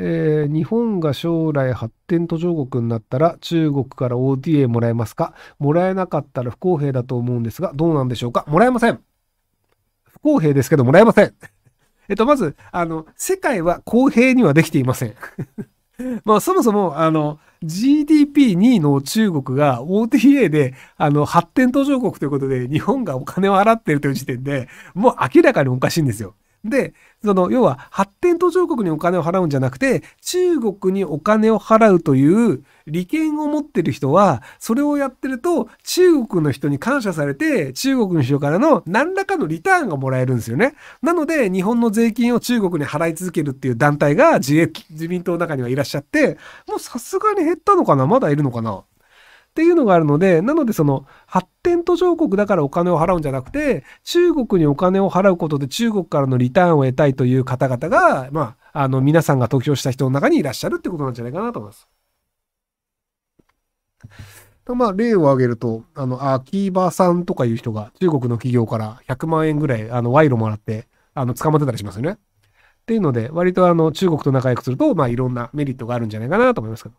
えー、日本が将来発展途上国になったら中国から OTA もらえますかもらえなかったら不公平だと思うんですが、どうなんでしょうかもらえません不公平ですけどもらえませんえっと、まず、あの、世界は公平にはできていません まあ、そもそも、あの、GDP2 位の中国が OTA で、あの、発展途上国ということで、日本がお金を払っているという時点で、もう明らかにおかしいんですよ。で、その、要は発展途上国にお金を払うんじゃなくて、中国にお金を払うという利権を持ってる人は、それをやってると、中国の人に感謝されて、中国の人からの何らかのリターンがもらえるんですよね。なので、日本の税金を中国に払い続けるっていう団体が自自民党の中にはいらっしゃって、もうさすがに減ったのかなまだいるのかなっていうのがあるので、なのでその発展途上国だからお金を払うんじゃなくて、中国にお金を払うことで中国からのリターンを得たいという方々が、まあ、あの皆さんが投票した人の中にいらっしゃるってことなんじゃないかなと思います。まあ、例を挙げると、あの、秋葉さんとかいう人が中国の企業から100万円ぐらい、あの、賄賂もらって、あの、捕まってたりしますよね。っていうので、割とあの、中国と仲良くすると、まあ、いろんなメリットがあるんじゃないかなと思いますけど。